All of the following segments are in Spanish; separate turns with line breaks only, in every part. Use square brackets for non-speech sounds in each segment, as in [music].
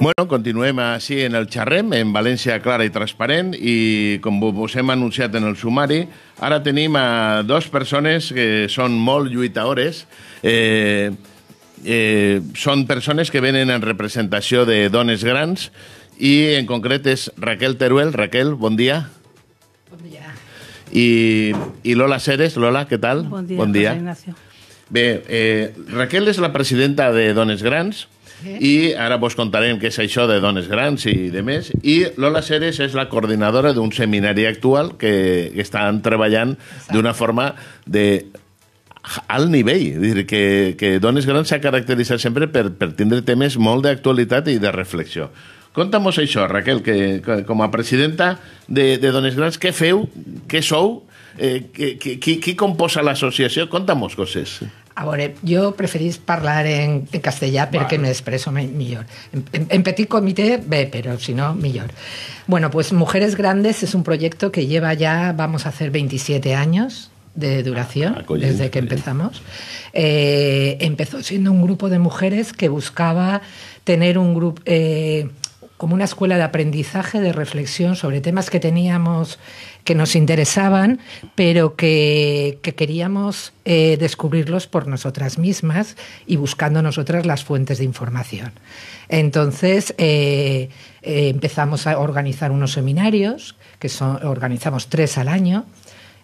Bueno, continuem així en el xerrem, en València Clara i Transparent, i com us hem anunciat en el sumari, ara tenim a dues persones que són molt lluitadores, eh, eh, són persones que venen en representació de dones grans, i en concret és Raquel Teruel. Raquel, bon dia. Bon dia. I, i Lola Ceres. Lola, què tal? Bon dia, bon dia. José Ignacio. Bé, eh, Raquel és la presidenta de Dones Grans, i ara vos contarem què és això de dones grans i de més, i Lola Ceres és la coordinadora d'un seminari actual que que estan treballant d'una forma de al nivell, dir que, que Dones Grans s'ha caracteritzat sempre per, per tindre temes molt d'actualitat i de reflexió. Conta'm això, Raquel, que, que com a presidenta de, de Dones Grans, què feu, què sou, eh, qui, qui, qui composa l'associació? Conta'm coses. Sí.
Ahora, yo preferís hablar en, castellano, pero que me expreso mejor. En, petit comité, ve, pero si no, mejor. Bueno, pues Mujeres Grandes es un proyecto que lleva ya, vamos a hacer 27 años de duración ah, ah, desde que empezamos. Eh, empezó siendo un grupo de mujeres que buscaba tener un grupo... Eh, como una escuela de aprendizaje, de reflexión sobre temas que teníamos, que nos interesaban, pero que, queríamos eh, descubrirlos por nosotras mismas y buscando nosotras las fuentes de información. Entonces eh, eh, empezamos a organizar unos seminarios, que son, organizamos tres al año.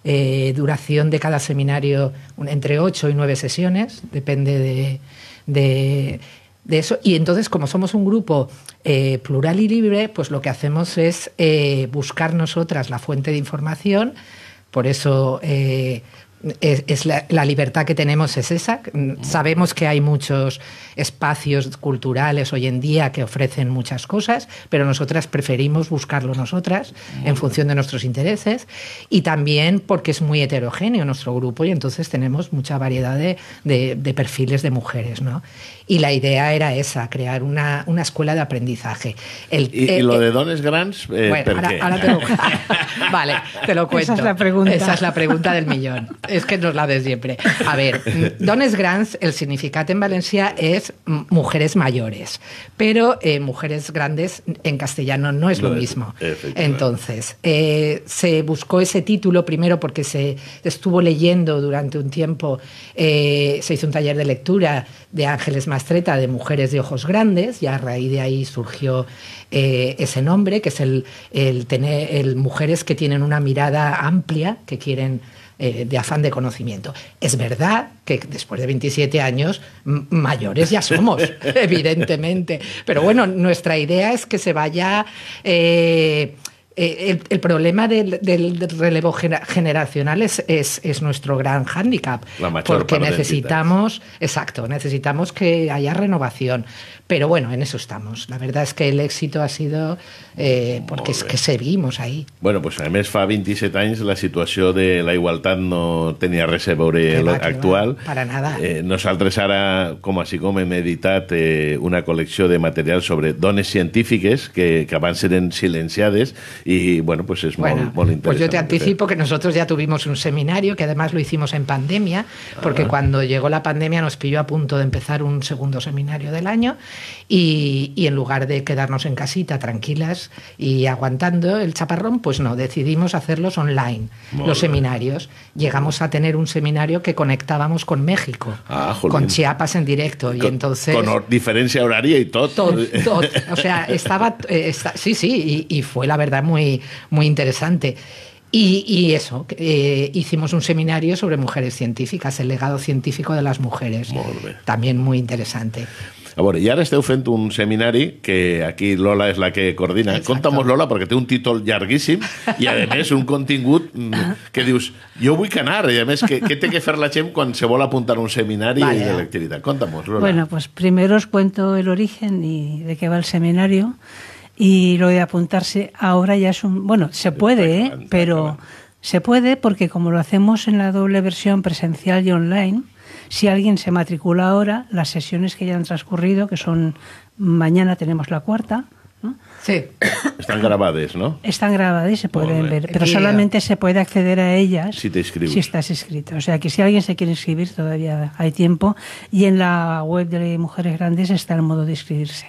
duración de cada seminario entre ocho y nueve sesiones, depende de de eso. Y entonces, como somos un grupo eh, plural y libre, pues lo que hacemos es eh, buscar nosotras la fuente de información. Por eso eh, es, la, libertad que tenemos es esa. Sabemos que hay muchos espacios culturales hoy en día que ofrecen muchas cosas, pero nosotras preferimos buscarlo nosotras en función de nuestros intereses y también porque es muy heterogéneo nuestro grupo y entonces tenemos mucha variedad de, perfiles de mujeres. ¿no? Y la idea era esa, crear una, escuela de aprendizaje. El, ¿Y, lo de dones grants, eh, bueno, ahora, te [laughs] [laughs] vale, te lo cuento. la pregunta. Esa es la pregunta del millón. [laughs] es que no es la de siempre. A ver, dones grans, el significado en Valencia es mujeres mayores, pero eh, mujeres grandes en castellano no es lo mismo. Entonces, eh, se buscó ese título primero porque se estuvo leyendo durante un tiempo, eh, se hizo un taller de lectura de Ángeles Mastreta de Mujeres de Ojos Grandes y a raíz de ahí surgió ese nombre, que es el, tener mujeres que tienen una mirada amplia, que quieren eh, de afán de conocimiento. Es verdad que después de 27 años, mayores ya somos, [laughs] evidentemente. Pero bueno, nuestra idea es que se vaya... Eh, eh, el, problema del, relevo generacional es, es, nuestro gran hándicap, porque necesitamos, exacto, necesitamos que haya renovación, pero bueno, en eso estamos. La verdad es que el éxito ha sido eh, porque es que seguimos ahí.
Bueno, pues además mes fa 27 años... la situación de la igualdad no tenía reserva... actual.
para nada. Eh,
Nos como así como en una colección de material sobre dones científicos... que, que ser ser silenciades ...y bueno, pues es muy interesante... pues yo te anticipo
que nosotros ya tuvimos un seminario que además lo hicimos en pandemia, porque ah. cuando llegó la pandemia nos pilló a punto de empezar un segundo seminario del año y, en lugar de quedarnos en casita tranquilas y aguantando el chaparrón, pues no, decidimos hacerlos online, los seminarios. Llegamos a tener un seminario que conectábamos con México,
ah, con Chiapas
en directo. Con, y entonces,
diferencia horaria y todo. [laughs] o sea,
estaba... Eh, sí, sí, y, fue la verdad muy, muy interesante. Y, eso, eh, hicimos un seminario sobre mujeres científicas, el legado científico de las mujeres. También muy interesante.
Y y ahora ara un seminario que aquí Lola es la que coordina. Contamos, Lola, porque tiene un título larguísimo y además un contingut que dios. yo voy que anar, i a més, què, mm, ah. que hacer la chem cuando se a apuntar a un seminario y de lectividad? Contamos, Lola. Bueno,
pues primero os cuento el origen y de qué va el seminario. Y lo de apuntarse ahora ya es un... Bueno, se puede, ¿eh? pero se puede porque como lo hacemos en la doble versión presencial y online, si alguien se matricula ahora, las sesiones que ya han transcurrido, que son mañana tenemos la cuarta, ¿no? Sí.
Están grabadas, ¿no?
Están grabadas y se pueden ver, pero solamente se puede acceder a ellas si, si estás inscrito. O sea que si alguien se quiere inscribir todavía hay tiempo y en la web de Mujeres Grandes está el modo de inscribirse.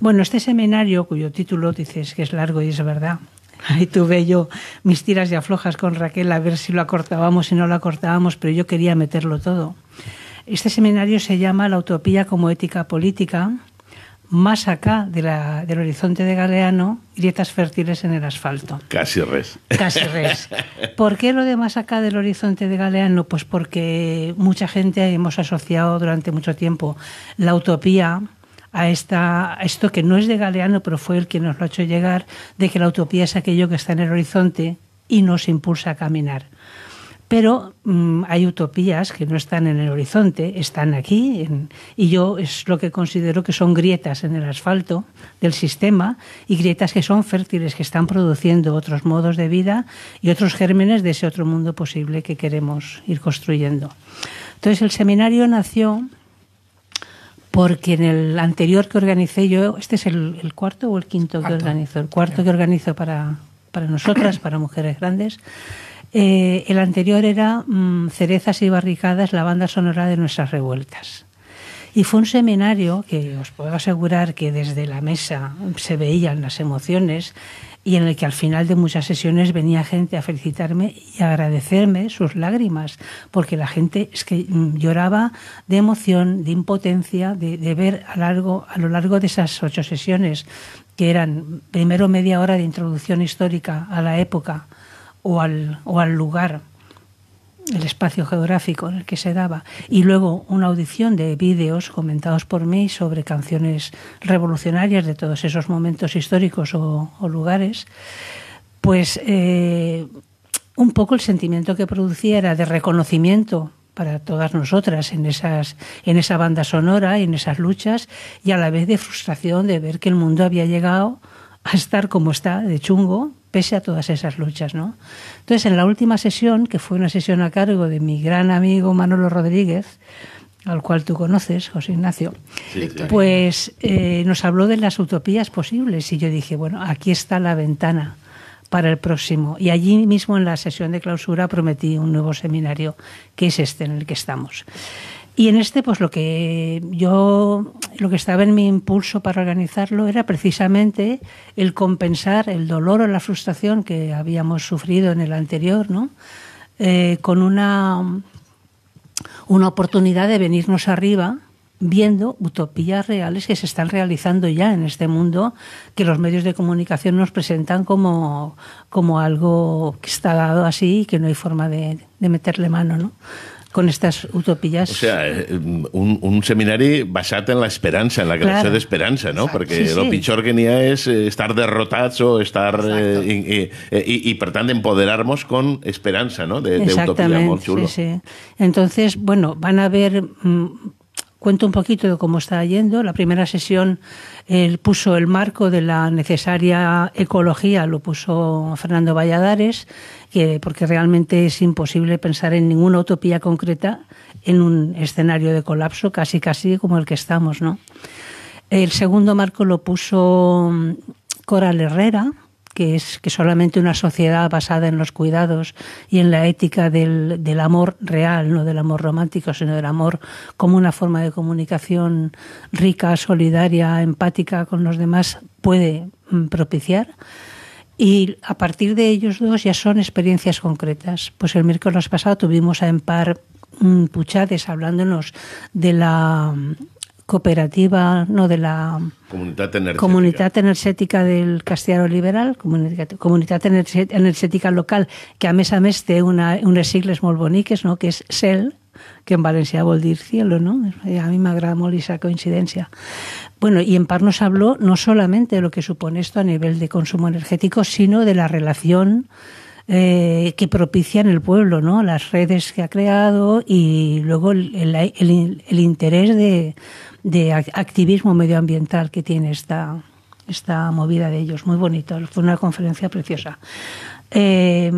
Bueno, este seminario cuyo título dices que es largo y es verdad, Ahí tuve yo mis tiras y aflojas con Raquel a ver si lo acortábamos, y no lo acortábamos, pero yo quería meterlo todo. Este seminario se llama La utopía como ética política, más acá de la, del horizonte de Galeano, grietas fértiles en el asfalto.
Casi res. Casi res.
[laughs] ¿Por qué lo de más acá del horizonte de Galeano? Pues porque mucha gente hemos asociado durante mucho tiempo la utopía a, esta, esto que no es de Galeano, pero fue el que nos lo ha hecho llegar, de que la utopía es aquello que está en el horizonte y nos impulsa a caminar. Pero mm, hay utopías que no están en el horizonte, están aquí, y yo es lo que considero que son grietas en el asfalto del sistema y grietas que son fértiles, que están produciendo otros modos de vida y otros gérmenes de ese otro mundo posible que queremos ir construyendo. Entonces el seminario nació porque en el anterior que organicé yo, este es el, cuarto o el quinto, que organizo, el cuarto que organizo para, para nosotras, para mujeres grandes. Eh, el anterior era mm, Cerezas y Barricadas, la banda sonora de nuestras revueltas. Y fue un seminario que os puedo asegurar que desde la mesa se veían las emociones y en el que al final de muchas sesiones venía gente a felicitarme y agradecerme sus lágrimas, porque la gente es que mm, lloraba de emoción, de impotencia, de, ver a, largo, a lo largo de esas ocho sesiones, que eran primero media hora de introducción histórica a la época o al, o al lugar el espacio geográfico en el que se daba, y luego una audición de vídeos comentados por mí sobre canciones revolucionarias de todos esos momentos históricos o, lugares, pues eh, un poco el sentimiento que producía era de reconocimiento para todas nosotras en esas en esa banda sonora, en esas luchas y a la vez de frustración de ver que el mundo había llegado a estar como está de chungo pese a todas esas luchas. ¿no? Entonces, en la última sesión, que fue una sesión a cargo de mi gran amigo Manolo Rodríguez, al cual tú conoces, José Ignacio, pues eh, nos habló de las utopías posibles y yo dije, bueno, aquí está la ventana para el próximo. Y allí mismo en la sesión de clausura prometí un nuevo seminario, que es este en el que estamos. Y en este, pues lo que yo, lo que estaba en mi impulso para organizarlo era precisamente el compensar el dolor o la frustración que habíamos sufrido en el anterior, ¿no? Eh, con una, una oportunidad de venirnos arriba viendo utopías reales que se están realizando ya en este mundo que los medios de comunicación nos presentan como, algo que está dado así y que no hay forma de, de meterle mano. ¿no? con estas utopías. O sea, eh,
un, seminario basado en la esperanza, en la gracia de esperanza, no? Porque lo sí, que eh, estar derrotado o estar... Y, eh, i, empoderarnos con esperanza, ¿no? De, utopía, chulo.
Entonces, bueno, van a haber mm, cuento un poquito de cómo está yendo. La primera sesión puso el marco de la necesaria ecología, lo puso Fernando Valladares, porque realmente es imposible pensar en ninguna utopía concreta en un escenario de colapso casi casi como el que estamos, ¿no? El segundo marco lo puso mm, Coral Herrera, que es que solamente una sociedad basada en los cuidados y en la ética del, del amor real, no del amor romántico, sino del amor como una forma de comunicación rica, solidaria, empática con los demás, puede mm, propiciar. Y a partir de ellos dos ya son experiencias concretas. Pues el miércoles pasado tuvimos a Empar mm, Puchades hablándonos de la cooperativa, no de la
Comunidad
Energética, del Castellano Liberal, Comunidad, Energética Local, que a mes a mes tiene una, unes sigles muy no? que es CEL, que en Valencia a decir cielo, ¿no? Eh, a mí me agrada esa coincidencia. Bueno, y en par nos habló no solamente de lo que supone esto a nivel de consumo energético, sino de la relación eh, que propicia en el pueblo, ¿no? Las redes que ha creado y luego el interés de de activismo medioambiental que tiene esta, esta movida de ellos. Muy bonito, fue una conferencia preciosa. Eh,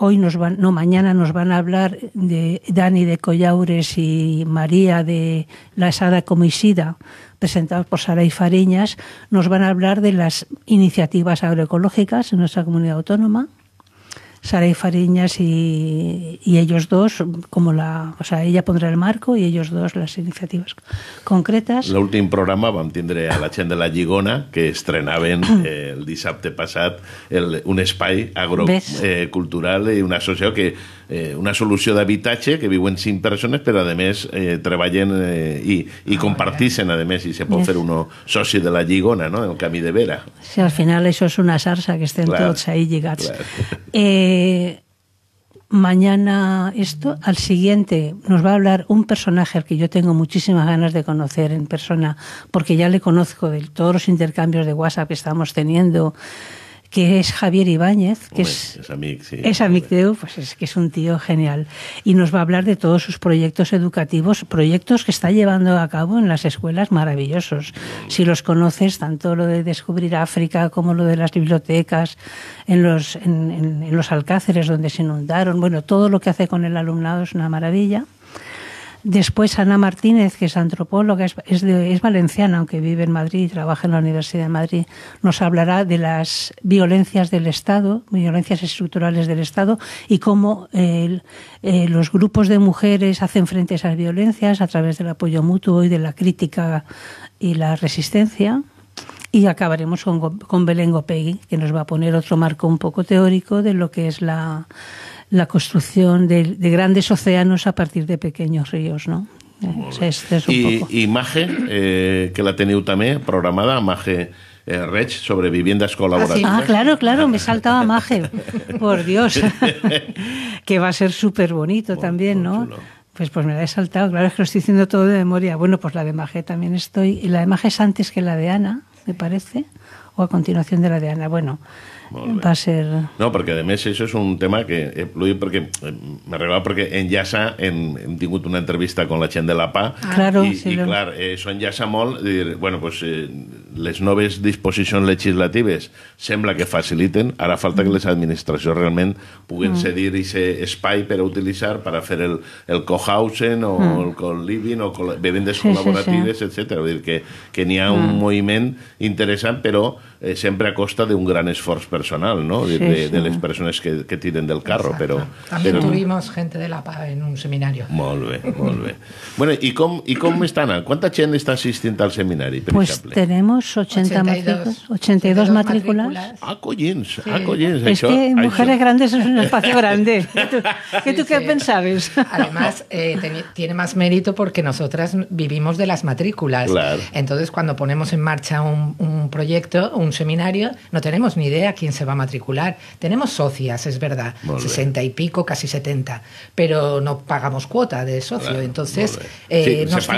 hoy no, mañana nos van a hablar de Dani de Collaures y María de la Sada Comisida, presentados por Sara y Fariñas. Nos van a hablar de las iniciativas agroecológicas en nuestra comunidad autónoma y Fariñas y, y, ellos dos, como la, o sea, ella pondrá el marco y ellos dos las iniciativas concretas. El
último programa a entender a la Chen de la Lligona que estrenaven mm. eh, el dissabte passat el, un espai agrocultural eh, cultural i una associació que Eh, una solución de habitache que viven sin personas, pero además trabajen eh, y treballen eh, además, ah, y se puede hacer uno socio de la gigona no?, en el de
Vera. Sí, al final eso es una sarsa, que estén todos ahí lligats. mañana esto, al siguiente nos va a hablar un personaje al que yo tengo muchísimas ganas de conocer en persona, porque ya le conozco de todos los intercambios de WhatsApp que estamos teniendo, que es Javier Ibáñez, que es, es,
es
pues es que es un tío genial. Y nos va a hablar de todos sus proyectos educativos, proyectos que está llevando a cabo en las escuelas maravillosos. Si los conoces, tanto lo de descubrir África como lo de las bibliotecas, en los, en, en los alcáceres donde se inundaron, bueno, todo lo que hace con el alumnado es una maravilla. Después Ana Martínez, que es antropóloga, es, valenciana, aunque vive en Madrid y trabaja en la Universidad de Madrid, nos hablará de las violencias del Estado, violencias estructurales del Estado y cómo eh, los grupos de mujeres hacen frente a esas violencias a través del apoyo mutuo y de la crítica y la resistencia. Y acabaremos con, con Belén Gopegui, que nos va a poner otro marco un poco teórico de lo que es la la construcción de, grandes océanos a partir de pequeños ríos, ¿no? Eh, este
Imagen eh, que la tenido también programada, Maje eh, sobre viviendas colaborativas. Ah, ah,
claro, claro, me saltaba Maje, [laughs] por Dios, [laughs] que va a ser súper bonito también, pues ¿no? Pues, pues me la he saltado, claro, es que lo estoy diciendo todo de memoria. Bueno, pues la de Maje también estoy, y la de Maje es antes que la de Ana, me parece, o a continuación de la de Ana. Bueno, molt bé. Va ser...
No, perquè a més això és un tema que he eh, fluït perquè eh, m'arribava perquè enllaça, en, hem tingut una entrevista amb la gent de la PA ah, claro, i, sí, i clar, això enllaça molt dir, bueno, pues, eh, les noves disposicions legislatives sembla que faciliten, ara falta que mm. les administracions realment puguen mm. cedir ser espai per a utilitzar per a fer el, el cohousing o mm. el co-living o co vivendes sí, col·laboratives, sí, sí. etc. Vull dir que, que n'hi ha mm. un moviment interessant, però Eh, siempre a costa de un gran esfuerzo personal, ¿no? De, las personas que, que tiren del carro, pero... También tuvimos
gente de la en un seminario. Molve, molve.
Bueno, pues ¿y cómo y cómo están? ¿Cuánta gente está asistiendo al seminario?
pues tenemos 80 82, 82, matrículas.
Ah, collins, ah, Es que Mujeres
Grandes es un espacio
grande. [laughs] ¿Qué tú, qué pensabas? Además, [laughs] eh, tiene más mérito porque nosotras vivimos de las matrículas. Entonces, cuando ponemos en marcha un, un proyecto, un seminario, no tenemos ni idea quién se va a matricular. Tenemos socias, es verdad, 60 y pico, casi 70, pero no pagamos cuota de socio. entonces, eh, nos se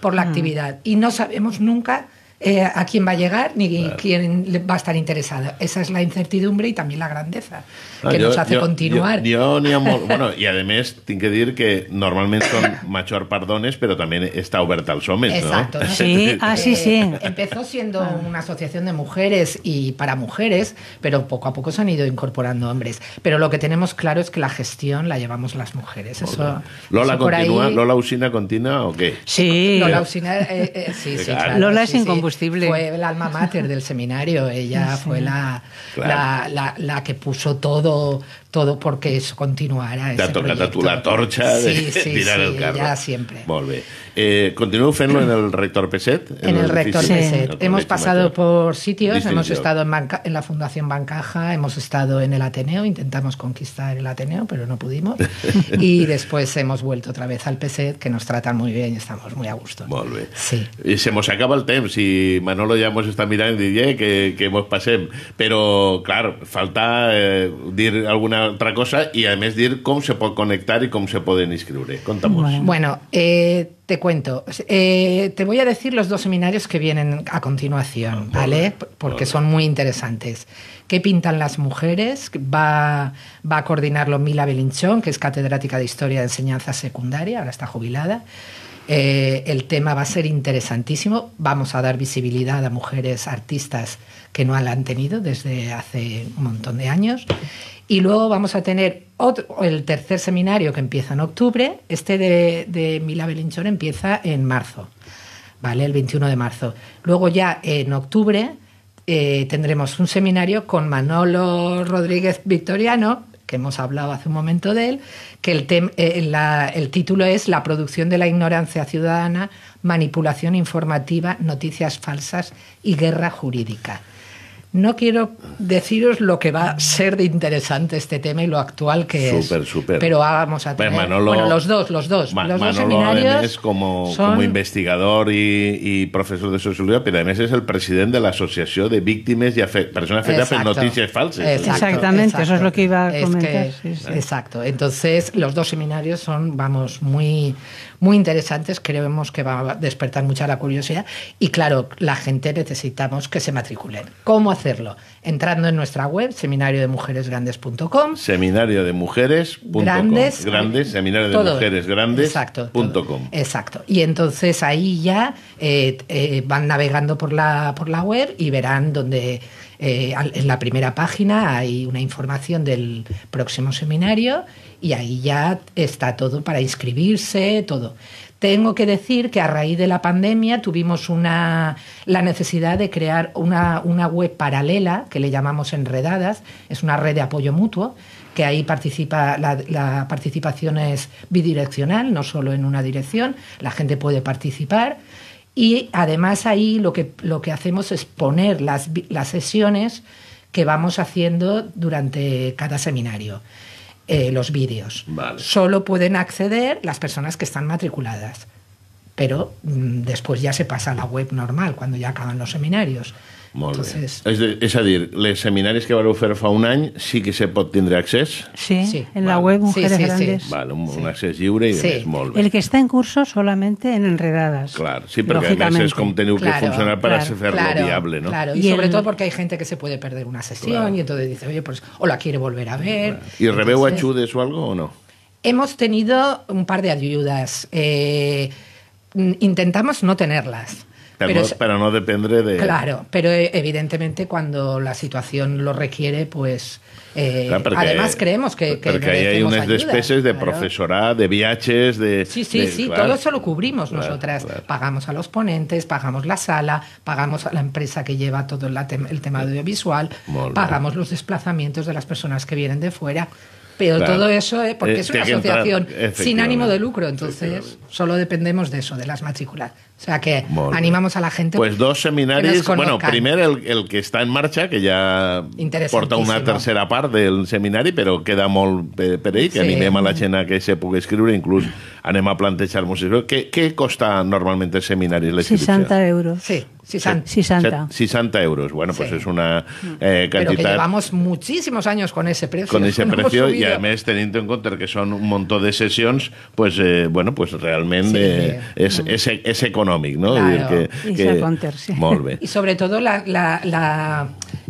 por la mm. actividad. Y no sabemos nunca eh, a quién va a llegar ni quién va a estar interesado. Esa es la incertidumbre y también la grandeza. Ah, que nos hace continuar.
Yo, ni amor, [laughs] bueno, y además, tiene que decir que normalmente son machor pardones, pero también está Oberta al Exacto, ¿no? [laughs] Sí, ah, sí, sí. Eh,
empezó siendo ah. una asociación de mujeres y para mujeres, pero poco a poco se han ido incorporando hombres. Pero lo que tenemos claro es que la gestión la llevamos las mujeres. Eso, ¿Lola continúa?
¿Lola Usina continúa
o qué? Sí. Lola Usina,
eh, eh, sí, sí, claro, Lola es incombustible. Fue el alma mater del seminario. Ella fue la, la, la, la que puso todo So. todo porque eso continuara. T'ha te la torcha de, tirar el carro. ya siempre.
Volve. Eh, en el Rector Peset? En, el, Rector Peset. hemos pasado
por sitios, hemos estado en, la Fundación Bancaja, hemos estado en el Ateneo, intentamos conquistar el Ateneo, pero no pudimos. [laughs] y después hemos vuelto otra vez al Peset, que nos tratan muy bien y estamos muy a gusto.
Volve. Sí. y se nos acaba el tema si Manolo ya hemos está mirando DJ que, hemos pasado pero claro falta eh, decir alguna otra cosa y, además, dir cómo se puede conectar y cómo se pueden inscribir. Contamos. Bueno,
eh, te cuento. Eh, te voy a decir los dos seminarios que vienen a continuación, ah, ¿vale? Porque son muy interesantes. ¿Qué pintan las mujeres? Va, va a coordinarlo Mila Belinchón, que es catedrática de Historia de Enseñanza Secundaria, ahora está jubilada. Eh, el tema va a ser interesantísimo. Vamos a dar visibilidad a mujeres artistas que no la han tenido desde hace un montón de años. Y luego vamos a tener el tercer seminario que empieza en octubre. Este de, de Mila Belinchón empieza en marzo, ¿vale? El 21 de marzo. Luego ya en octubre eh, tendremos un seminario con Manolo Rodríguez Victoriano, que hemos hablado hace un momento de él, que el eh, título es La producción de la ignorancia ciudadana, manipulación informativa, noticias falsas y guerra jurídica. No quiero deciros lo que va a ser de interesante este tema y lo actual que es. Pero vamos a pues tener. bueno, los dos, los dos. los dos seminarios
como, como investigador y, profesor de sociología, pero además es el presidente de la Asociación de Víctimas y Personas Afectadas por Noticias Falsas. Exactamente,
eso es lo que iba a comentar.
Exacto. Entonces, los dos seminarios son, vamos, muy, muy interesantes. Creemos que va a despertar mucha la curiosidad. Y claro, la gente necesitamos que se matriculen. ¿Cómo hacer? entrando en nuestra web, seminariodemujeresgrandes.com.
Seminario de mujeres. Grandes. Grandes, eh, seminario de mujeres grandes. Exacto.
Exacto. Y entonces ahí ya eh, eh, van navegando por la, por la web y verán donde en la primera página hay una información del próximo seminario y ahí ya está todo para inscribirse, todo. Tengo que decir que a raíz de la pandemia tuvimos una, la necesidad de crear una, web paralela que le llamamos Enredadas, es una red de apoyo mutuo que ahí participa la, participación es bidireccional, no solo en una dirección, la gente puede participar y además ahí lo que, lo que hacemos es poner las, las sesiones que vamos haciendo durante cada seminario. Eh, los vídeos. Solo pueden acceder las personas que están matriculadas. Pero mm, después ya se pasa a la web normal, cuando ya acaban los seminarios. Molt Entonces...
Es decir, de, seminarios que fa un año sí que se pot tener accés?
Sí, sí. en la web Mujeres sí, sí, Grandes.
Vale, un, acceso libre y lliure i sí. El
que está en curso solamente en enredadas. Claro, sí, perquè a més és com que funcionar para ser viable, ¿no? Claro,
y, sobre todo porque hay gente que se puede perder una sesión y entonces dice, oye, pues, o la quiere volver a ver.
¿Y entonces... rebeu ajudes o algo o no?
Hemos tenido un par de ayudas. Eh, Mm, intentamos no tenerlas. Pero,
no depende de... Claro,
pero eh, evidentemente cuando la situación lo requiere, pues... Eh, además creemos que... que porque ahí hay unas de profesora,
de viajes, de... Sí, sí, sí, todo eso
lo cubrimos nosotras. Pagamos a los ponentes, pagamos la sala, pagamos a la empresa que lleva todo el tema audiovisual, pagamos los desplazamientos de las personas que vienen de fuera. Pero claro. todo eso, ¿eh? porque eh, es una asociación entrar, sin ánimo de lucro, entonces solo dependemos de eso, de las matrículas. O sea que Molve. animamos a la gente. Pues
dos seminarios. Bueno, primero el, el, que está en marcha, que ya porta una tercera parte del seminario, pero queda molt per, que sí. animem a la gent a que se pugui escribir, incluso anima a plantear museos. ¿Qué, ¿Qué costa normalment els seminaris? 60
euros. Sí. 60
euros. Bueno, pues es una eh, cantidad. Pero llevamos
muchísimos años con ese precio. Con ese [laughs] precio, y
además teniendo en cuenta que son un montón de sesiones, pues eh, bueno, pues realmente es, económico, ¿no? y,
sobre todo la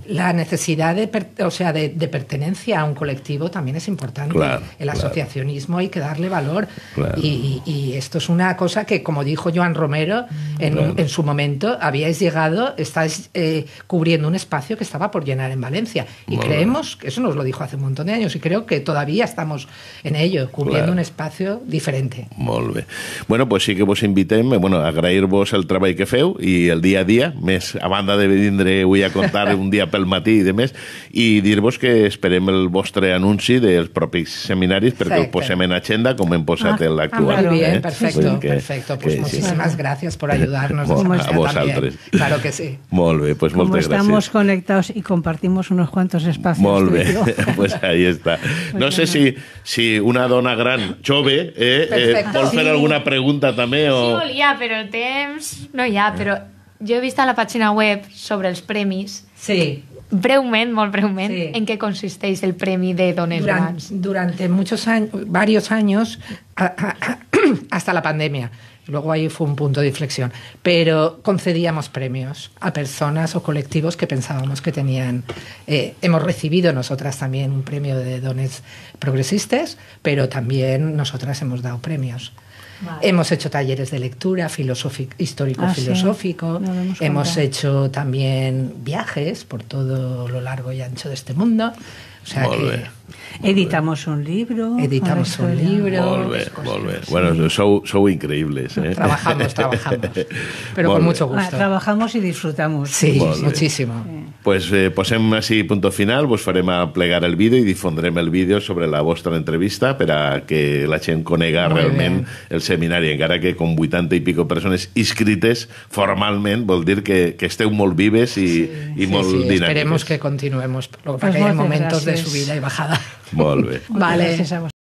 la necesidad de, o sea, de, pertenencia a un colectivo también es importante. el asociacionismo hay que darle valor. Y, esto es una cosa que, como dijo Joan Romero en, en su momento, habíais llegado, estáis eh, cubriendo un espacio que estaba por llenar en Valencia. Y creemos, que eso nos lo dijo hace un montón de años, y creo que todavía estamos en ello, cubriendo un espacio diferente.
Molve. Bueno, pues sí que vos invité, eh, bueno, agrair-vos el trabajo que y y el día a día, mes a banda de Bedindre voy a contar un día [laughs] pel matí i de i dir-vos que esperem el vostre anunci dels propis seminaris perfecte. perquè el posem en agenda com hem posat ah, l'actual. Ah, claro, eh? perfecte. sí, Pues moltíssimes
muchísimas sí.
gracias por ayudarnos. Bueno, a vosaltres. Claro que sí.
Molt bé, pues moltes gràcies. estamos
estem conectados y compartimos unos cuantos espacios. Molt bé, [laughs] pues
ahí está. No sé si, si una dona gran, jove, eh, eh vol fer sí. alguna pregunta també? O... Sí,
volia, però el temps... No hi ha, però Yo he visto la página web sobre los premis sí. breument, molt breument, en qué consisteix el premio de Dones Durante muchos años, varios años, [clears throat] hasta la pandemia, Luego ahí fue un punto de inflexión. Pero concedíamos premios a personas o colectivos que pensábamos que tenían. Eh, hemos recibido nosotras también un premio de dones progresistas, pero también nosotras hemos dado premios. Hemos hecho talleres de lectura histórico-filosófico, ah, hemos hecho también viajes
por todo lo largo y ancho de este mundo.
O
editamos un libro. Editamos un libro. Volver,
volver. Bueno, son, increíbles. ¿eh? Trabajamos, trabajamos. [laughs]
Pero con mucho gusto. Ah, trabajamos y disfrutamos. muchísimo.
pues, eh, posem així punt final, vos farem a plegar el vídeo i difondrem el vídeo sobre la vostra entrevista per a que la gent conega Muy realment bien. el seminari, encara que com 80 i pico persones inscrites formalment, vol dir que, que esteu molt vives i, sí, i molt sí, dinàmiques. Esperemos
que continuemos, perquè que pues hi ha moments de subida i bajada.
Molt bé.
vale. Gracias a vos.